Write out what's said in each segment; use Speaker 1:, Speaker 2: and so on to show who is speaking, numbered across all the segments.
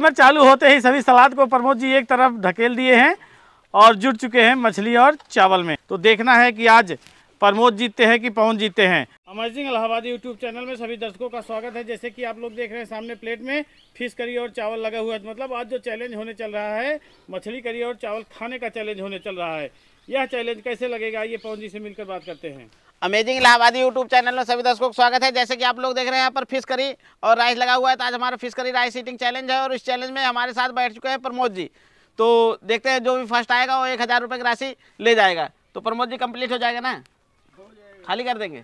Speaker 1: Steamer चालू होते ही सभी सलाद को प्रमोद जी एक तरफ ढकेल दिए हैं और जुट चुके हैं मछली और चावल में तो देखना है कि आज प्रमोद जीतते हैं कि पवन जीतते हैं अमेजिंग इलाहाबादी यूट्यूब चैनल में सभी दर्शकों का स्वागत है जैसे कि आप लोग देख रहे हैं सामने प्लेट में फिश करी और चावल लगा हुआ है मतलब आज जो चैलेंज होने चल रहा है मछली करी और चावल खाने का चैलेंज होने चल रहा है यह चैलेंज कैसे लगेगा ये पवन जी से मिलकर बात करते हैं
Speaker 2: अमेजिंग इलाहाबादी यूट्यूब चैनल में सभी दर्शकों का स्वागत है जैसे कि आप लोग देख रहे हैं यहाँ पर फिश करी और राइस लगा हुआ है तो आज हमारा fish curry rice eating challenge है और इस चैलेंज में हमारे साथ बैठ चुके हैं प्रमोद जी तो देखते हैं जो भी फर्स्ट आएगा वो एक हज़ार रुपये की राशि ले जाएगा तो प्रमोद जी कम्प्लीट हो जाएगा ना खाली कर देंगे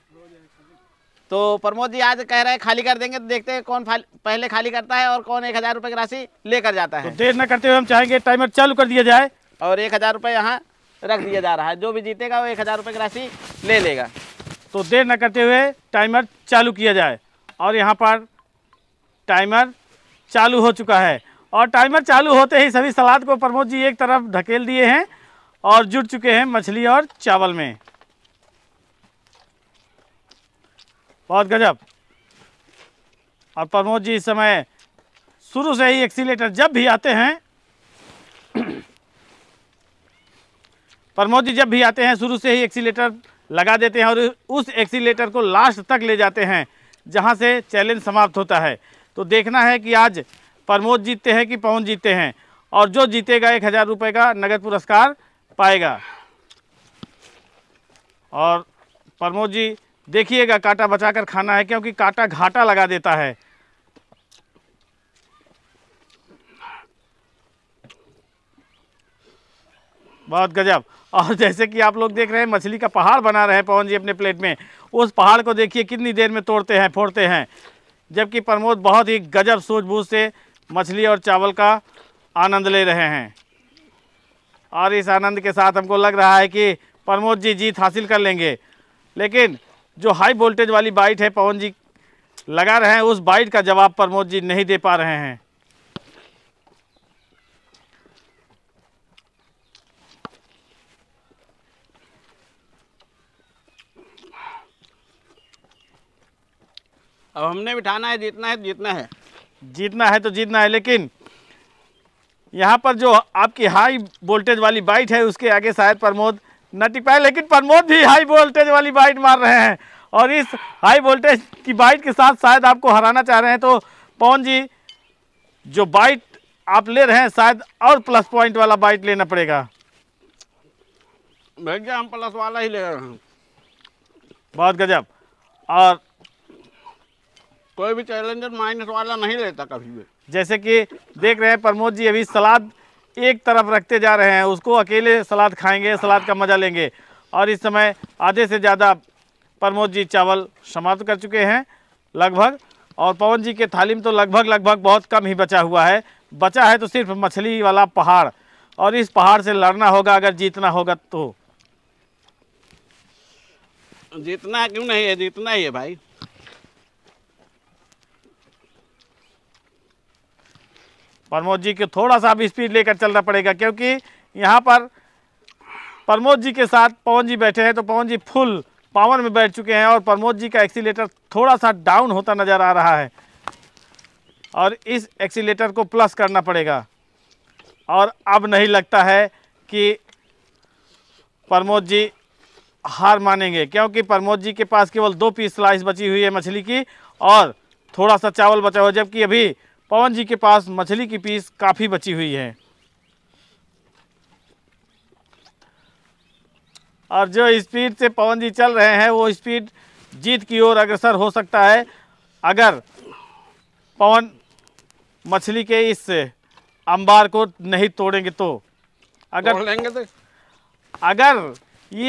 Speaker 2: तो प्रमोद जी आज कह रहे हैं खाली कर देंगे तो देखते हैं कौन पहले खाली करता है और कौन एक हज़ार रुपये की राशि लेकर जाता है
Speaker 1: तो देर न करते हुए हम चाहेंगे टाइमर चालू कर दिया जाए
Speaker 2: और एक हज़ार रुपये यहाँ रख दिया जा रहा है जो भी जीतेगा वो एक हज़ार रुपये की राशि ले लेगा
Speaker 1: तो देर न करते हुए टाइमर चालू किया जाए और यहाँ पर टाइमर चालू हो चुका है और टाइमर चालू होते ही सभी सलाद को प्रमोद जी एक तरफ धकेल दिए हैं और जुट चुके हैं मछली और चावल में बहुत गजब और प्रमोद जी इस समय शुरू से ही एक्सीटर जब भी आते हैं प्रमोद जी जब भी आते हैं शुरू से ही एक्सीटर लगा देते हैं और उस एक्सीटर को लास्ट तक ले जाते हैं जहाँ से चैलेंज समाप्त होता है तो देखना है कि आज प्रमोद जीतते हैं कि पवन जीतते हैं और जो जीतेगा एक हज़ार रुपये का नगद पुरस्कार पाएगा और प्रमोद जी देखिएगा कांटा बचाकर खाना है क्योंकि कांटा घाटा लगा देता है बहुत गजब और जैसे कि आप लोग देख रहे हैं मछली का पहाड़ बना रहे हैं पवन जी अपने प्लेट में उस पहाड़ को देखिए कितनी देर में तोड़ते हैं फोड़ते हैं जबकि प्रमोद बहुत ही गजब सूझबूझ से मछली और चावल का आनंद ले रहे हैं और इस आनंद के साथ हमको लग रहा है कि प्रमोद जी जीत हासिल कर लेंगे लेकिन जो हाई वोल्टेज वाली बाइट है पवन जी लगा रहे हैं उस बाइट का जवाब प्रमोद जी नहीं दे पा रहे हैं अब हमने बिठाना है जीतना है तो जीतना है जीतना है तो जीतना है लेकिन यहाँ पर जो आपकी हाई वोल्टेज वाली बाइट है उसके आगे शायद प्रमोद न टिक पाए लेकिन प्रमोद भी हाई वोल्टेज वाली बाइट मार रहे हैं और इस हाई वोल्टेज की बाइट के साथ शायद आपको हराना चाह रहे हैं तो पवन जी जो बाइट आप ले रहे हैं शायद और प्लस पॉइंट वाला बाइट लेना पड़ेगा भैया हम प्लस वाला ही ले रहे हैं बहुत गजब और कोई भी चैलेंजर माइनस वाला नहीं लेता कभी भी जैसे कि देख रहे हैं प्रमोद जी अभी सलाद एक तरफ रखते जा रहे हैं उसको अकेले सलाद खाएंगे सलाद का मज़ा लेंगे और इस समय आधे से ज़्यादा प्रमोद जी चावल समाप्त कर चुके हैं लगभग और पवन जी के थाली में तो लगभग लगभग बहुत कम ही बचा हुआ है बचा है तो सिर्फ मछली वाला पहाड़ और इस पहाड़ से लड़ना होगा अगर जीतना होगा तो
Speaker 2: जीतना क्यों नहीं है जीतना ही है भाई
Speaker 1: प्रमोद जी को थोड़ा सा भी स्पीड लेकर चलना पड़ेगा क्योंकि यहाँ पर प्रमोद जी के साथ पवन जी बैठे हैं तो पवन जी फुल पावर में बैठ चुके हैं और प्रमोद जी का एक्सीटर थोड़ा सा डाउन होता नज़र आ रहा है और इस एक्सीटर को प्लस करना पड़ेगा और अब नहीं लगता है कि प्रमोद जी हार मानेंगे क्योंकि प्रमोद जी के पास केवल दो पीस स्लाइस बची हुई है मछली की और थोड़ा सा चावल बचा हुआ जबकि अभी पवन जी के पास मछली की पीस काफ़ी बची हुई है और जो स्पीड से पवन जी चल रहे हैं वो स्पीड जीत की ओर अग्रसर हो सकता है अगर पवन मछली के इस अंबार को नहीं तोड़ेंगे तो अगर लेंगे तो अगर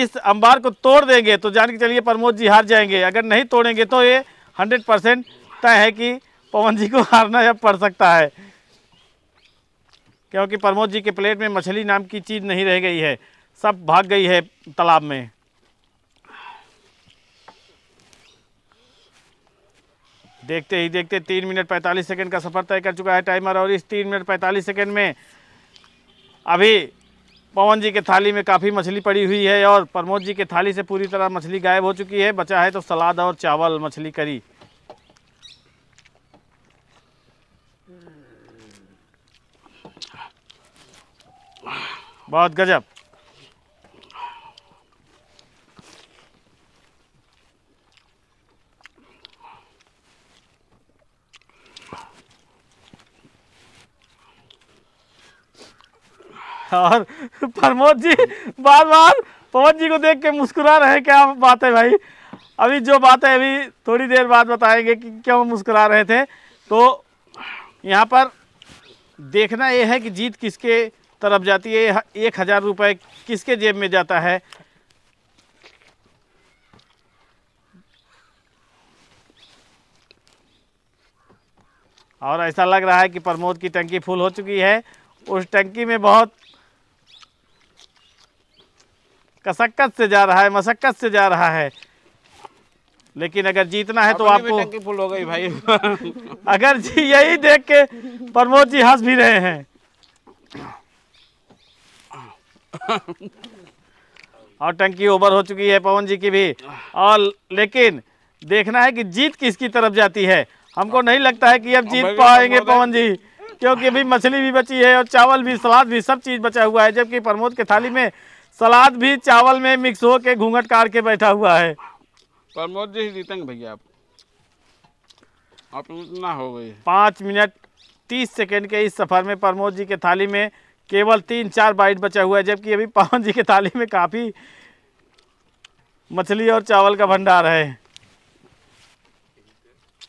Speaker 1: इस अंबार को तोड़ देंगे तो जान के चलिए प्रमोद जी हार जाएंगे अगर नहीं तोड़ेंगे तो ये हंड्रेड परसेंट तय है कि पवन जी को हारना या पड़ सकता है क्योंकि प्रमोद जी के प्लेट में मछली नाम की चीज़ नहीं रह गई है सब भाग गई है तालाब में देखते ही देखते तीन मिनट पैंतालीस सेकंड का सफ़र तय कर चुका है टाइमर और इस तीन मिनट पैंतालीस सेकंड में अभी पवन जी के थाली में काफ़ी मछली पड़ी हुई है और प्रमोद जी के थाली से पूरी तरह मछली गायब हो चुकी है बचा है तो सलाद और चावल मछली करी बहुत गजब और प्रमोद जी बार बार पवन जी को देख के मुस्कुरा रहे हैं क्या बात है भाई अभी जो बात है अभी थोड़ी देर बाद बताएंगे कि क्यों मुस्कुरा रहे थे तो यहाँ पर देखना यह है कि जीत किसके तरफ जाती है एक हज़ार रुपये किसके जेब में जाता है और ऐसा लग रहा है कि प्रमोद की टंकी फुल हो चुकी है उस टंकी में बहुत कसक्कत से जा रहा है मशक्कत से जा रहा है लेकिन अगर जीतना है तो आपको टंकी
Speaker 2: फुल हो गई भाई
Speaker 1: अगर जी यही देख के प्रमोद जी हंस भी रहे हैं और हाँ, टंकी ओवर हो चुकी है पवन जी की भी और लेकिन देखना है कि जीत किसकी तरफ जाती है हमको नहीं लगता है कि अब जीत पाएंगे पवन जी क्योंकि अभी मछली भी बची है और चावल भी सलाद भी सब चीज़ बचा हुआ है जबकि प्रमोद के थाली में सलाद भी चावल में मिक्स हो के घूंघट काट के बैठा हुआ है प्रमोद जी जीतेंगे भैया आप आप हो गई पाँच मिनट तीस सेकेंड के इस सफ़र में प्रमोद जी के थाली में केवल तीन चार बाइट बचा हुआ है जबकि अभी पवन जी के थाली में काफ़ी मछली और चावल का भंडार है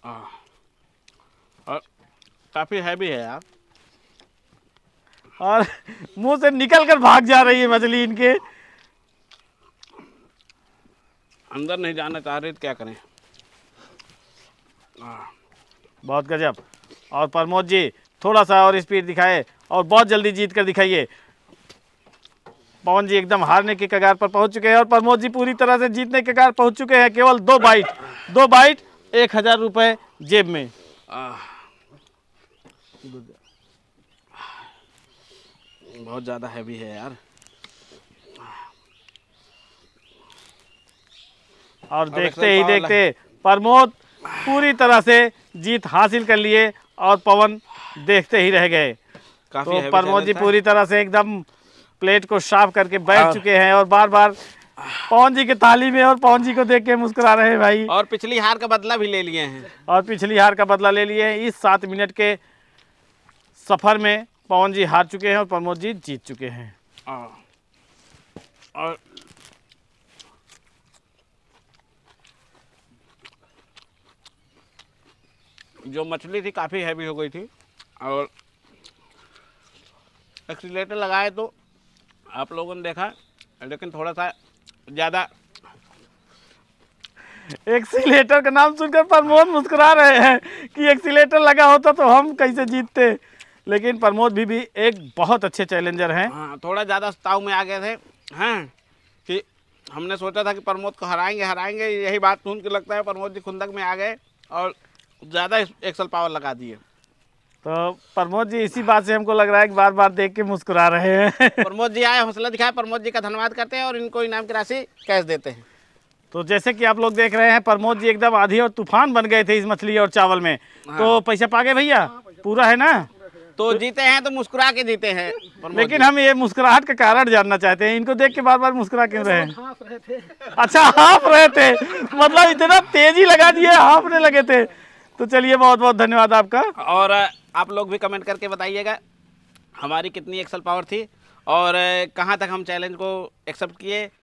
Speaker 1: हाँ। और काफ़ी हैवी है यार और मुंह से निकल कर भाग जा रही है मछली इनके अंदर नहीं जाना चाह रहे तो क्या करें हाँ। बहुत गजब और प्रमोद जी थोड़ा सा और स्पीड दिखाए और बहुत जल्दी जीत कर दिखाइए पवन जी एकदम हारने के कगार पर पहुंच चुके हैं और प्रमोद जी पूरी तरह से जीतने के कगार पहुंच चुके हैं केवल दो बाइट दो बाइट एक हजार रुपए जेब में बहुत ज़्यादा हैवी है यार और देखते ही देखते प्रमोद पूरी तरह से जीत हासिल कर लिए और पवन देखते ही रह गए काफी तो प्रमोद जी पूरी तरह से एकदम प्लेट को साफ करके बैठ हाँ। चुके हैं और बार बार पवन जी के ताली में और पवन जी को देख के मुस्कुरा रहे हैं भाई और पिछली हार का बदला भी ले लिए हैं और पिछली हार का बदला ले लिए हैं इस सात मिनट के सफर में पवन जी हार चुके हैं और प्रमोद जी जीत चुके हैं हाँ। और
Speaker 2: जो मछली थी काफ़ी हैवी हो गई थी और एक्सीटर लगाए तो आप लोगों ने देखा लेकिन थोड़ा सा ज़्यादा
Speaker 1: एक्सीटर का नाम सुनकर प्रमोद मुस्कुरा रहे हैं कि एक्सीटर लगा होता तो हम कैसे जीतते लेकिन प्रमोद भी भी एक बहुत अच्छे चैलेंजर हैं
Speaker 2: हाँ थोड़ा ज़्यादा ताव में आ गए थे हैं कि हमने सोचा था कि प्रमोद को हराएंगे हराएंगे यही बात सुन के लगता है प्रमोद जी खुंदक में आ गए और ज़्यादा एक्सल पावर लगा दिए
Speaker 1: तो प्रमोद जी इसी बात से हमको लग रहा है कि बार बार देख के मुस्कुरा रहे हैं
Speaker 2: प्रमोद जी आए हौसला दिखाए प्रमोद जी का धन्यवाद करते हैं और इनको इनाम की राशि कैश देते हैं
Speaker 1: तो जैसे कि आप लोग देख रहे हैं प्रमोद जी एकदम आधी और तूफान बन गए थे इस मछली और चावल में तो हाँ। पैसा पा गए भैया पूरा है ना
Speaker 2: तो जीते हैं तो मुस्कुरा के जीते हैं लेकिन हम ये
Speaker 1: मुस्कुराहट का कारण जानना चाहते हैं इनको देख के बार बार मुस्कुरा क्यों
Speaker 2: रहे
Speaker 1: अच्छा हाफ रहे थे मतलब इतना तेजी लगा दिए हाँफने लगे थे तो चलिए बहुत बहुत धन्यवाद आपका
Speaker 2: और आप लोग भी कमेंट करके बताइएगा हमारी कितनी एक्सल पावर थी और कहाँ तक हम चैलेंज को एक्सेप्ट किए